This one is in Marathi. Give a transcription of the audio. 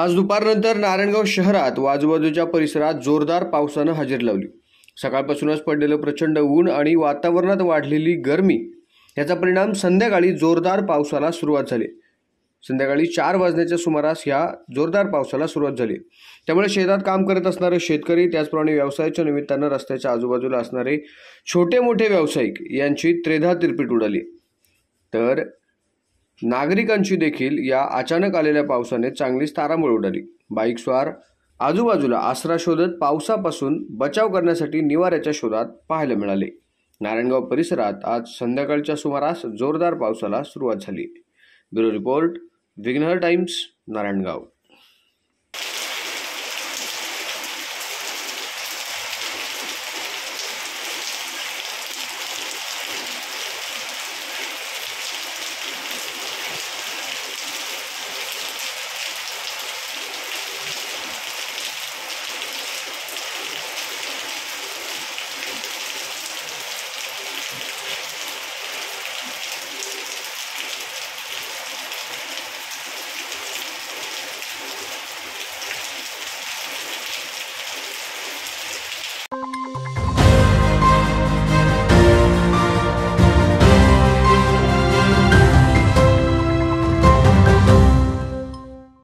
आज दुपारनंतर नारायणगाव शहरात वाजूबाजूच्या परिसरात जोरदार पावसानं हजेर लावली सकाळपासूनच पडलेलं प्रचंड ऊन आणि वातावरणात वाढलेली गरमी याचा परिणाम संध्याकाळी जोरदार पावसाला सुरुवात झाली संध्याकाळी चार वाजण्याच्या सुमारास ह्या जोरदार पावसाला सुरुवात झाली त्यामुळे शेतात काम करत असणारे शेतकरी त्याचप्रमाणे व्यवसायाच्या निमित्तानं रस्त्याच्या आजूबाजूला असणारे छोटे मोठे व्यावसायिक यांची त्रेधा तिरपीट उडाली तर नागरिकांची देखील या अचानक आलेल्या पावसाने चांगलीच तारांबळ उडाली बाईकस्वार आजूबाजूला आसरा शोधत पावसापासून बचाव करण्यासाठी निवाऱ्याच्या शोधात पाहायला मिळाले नारायणगाव परिसरात आज संध्याकाळच्या सुमारास जोरदार पावसाला सुरुवात झाली bureau report Vighnahar Times Narayangaon